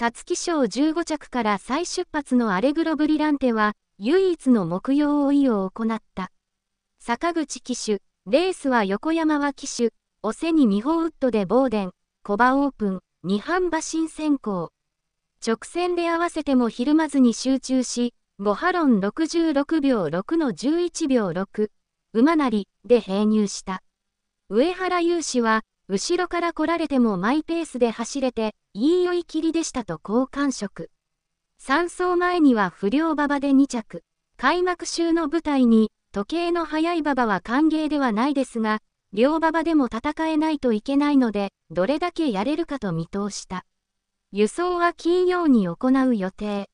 皐月賞15着から再出発のアレグロブリランテは、唯一の木曜追いを行った。坂口騎手、レースは横山は騎手、おせにミホウッドでボーデン、コバオープン、二班馬新選考。直線で合わせてもひるまずに集中し、ボハロン66秒6の11秒6、馬なりで併入した。上原雄志は、後ろから来られてもマイペースで走れて、いい酔い切りでしたと好感触。3走前には不良馬場で2着。開幕週の舞台に、時計の速い馬場は歓迎ではないですが、両馬場でも戦えないといけないので、どれだけやれるかと見通した。輸送は金曜に行う予定。